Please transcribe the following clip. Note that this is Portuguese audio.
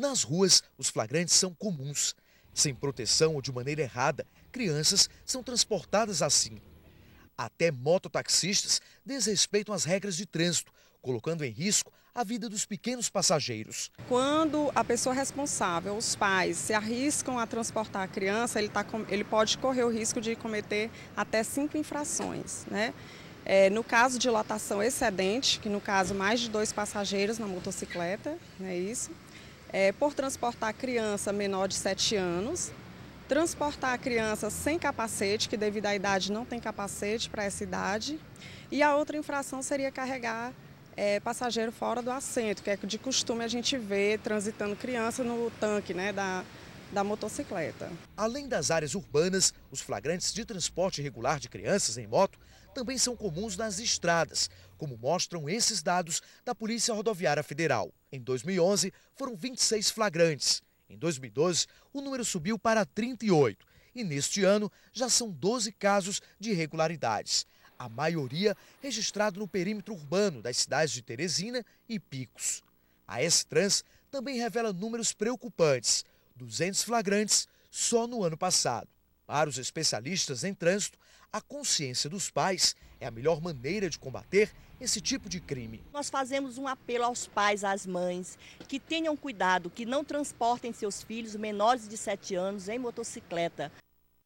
Nas ruas, os flagrantes são comuns. Sem proteção ou de maneira errada, crianças são transportadas assim. Até mototaxistas desrespeitam as regras de trânsito, colocando em risco a vida dos pequenos passageiros. Quando a pessoa responsável, os pais, se arriscam a transportar a criança, ele, tá, ele pode correr o risco de cometer até cinco infrações. Né? É, no caso de lotação excedente, que no caso mais de dois passageiros na motocicleta, não é isso? é, por transportar criança menor de 7 anos, transportar criança sem capacete, que devido à idade não tem capacete para essa idade, e a outra infração seria carregar é, passageiro fora do assento, que é de costume a gente vê transitando criança no tanque né, da, da motocicleta. Além das áreas urbanas, os flagrantes de transporte irregular de crianças em moto também são comuns nas estradas, como mostram esses dados da Polícia Rodoviária Federal. Em 2011, foram 26 flagrantes. Em 2012, o número subiu para 38. E neste ano, já são 12 casos de irregularidades. A maioria registrado no perímetro urbano das cidades de Teresina e Picos. A S-Trans também revela números preocupantes. 200 flagrantes só no ano passado. Para os especialistas em trânsito, a consciência dos pais é a melhor maneira de combater esse tipo de crime. Nós fazemos um apelo aos pais, às mães, que tenham cuidado, que não transportem seus filhos menores de 7 anos em motocicleta.